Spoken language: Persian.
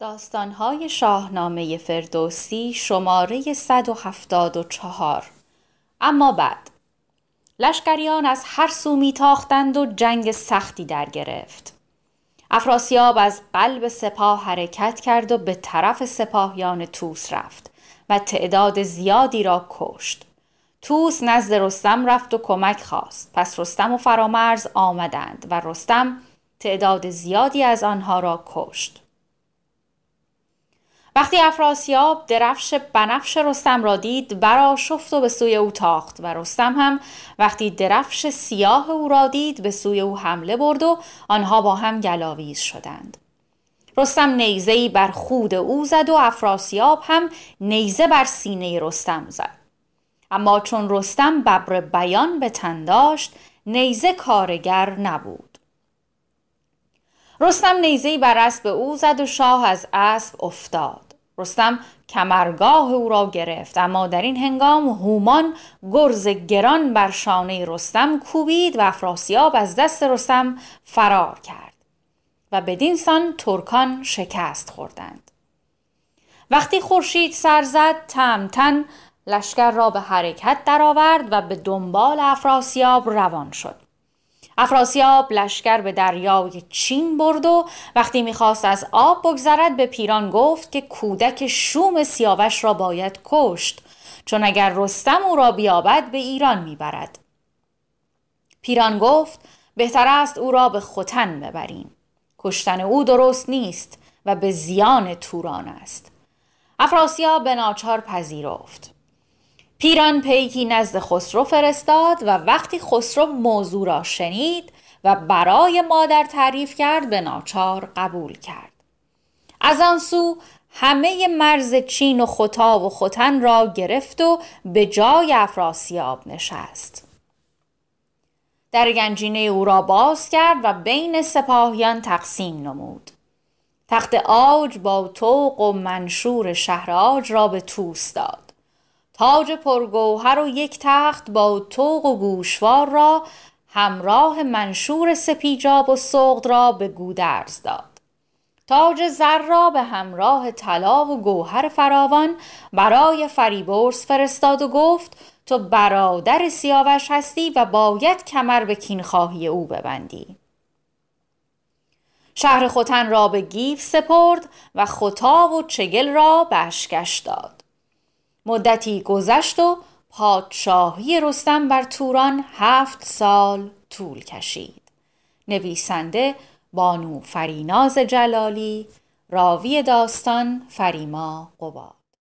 داستانهای شاهنامه فردوسی شماره 174 اما بعد لشکریان از هر سو میتاختند و جنگ سختی در گرفت افراسیاب از قلب سپاه حرکت کرد و به طرف سپاهیان توس رفت و تعداد زیادی را کشت توس نزد رستم رفت و کمک خواست پس رستم و فرامرز آمدند و رستم تعداد زیادی از آنها را کشت وقتی افراسیاب درفش بنفش رستم را دید برا شفت و به سوی او تاخت و رستم هم وقتی درفش سیاه او را دید به سوی او حمله برد و آنها با هم گلاویز شدند رستم نیزهی بر خود او زد و افراسیاب هم نیزه بر سینه رستم زد اما چون رستم ببر بیان به تن داشت نیزه کارگر نبود رستم نیزهی بر اسب او زد و شاه از اسب افتاد رستم کمرگاه او را گرفت اما در این هنگام هومان گرز گران بر شانه رستم کوبید و افراسیاب از دست رستم فرار کرد و بدین سان ترکان شکست خوردند وقتی خورشید سر زد تمتن لشکر را به حرکت درآورد و به دنبال افراسیاب روان شد افراسیاب لشکر به دریای چین برد و وقتی میخواست از آب بگذرد به پیران گفت که کودک شوم سیاوش را باید کشت چون اگر رستم او را بیابد به ایران میبرد پیران گفت بهتر است او را به خوتن ببریم کشتن او درست نیست و به زیان توران است افراسیاب به ناچار پذیرفت پیران پیکی نزد خسرو فرستاد و وقتی خسرو موضوع را شنید و برای مادر تعریف کرد به ناچار قبول کرد از آن سو همه مرز چین و خطا و خوتن را گرفت و به جای افراسیاب نشست در گنجینه او را باز کرد و بین سپاهیان تقسیم نمود تخت آج با توق و منشور شهر آج را به توس داد تاج پرگوهر و یک تخت با توق و گوشوار را همراه منشور سپیجاب و سغد را به گودرز داد تاج زر را به همراه طلا و گوهر فراوان برای فریبرز فرستاد و گفت تو برادر سیاوش هستی و باید کمر به کینخواهی او ببندی شهر خوتن را به گیف سپرد و خطا و چگل را به داد مدتی گذشت و پادشاهی رستم بر توران هفت سال طول کشید نویسنده بانو فریناز جلالی راوی داستان فریما قباد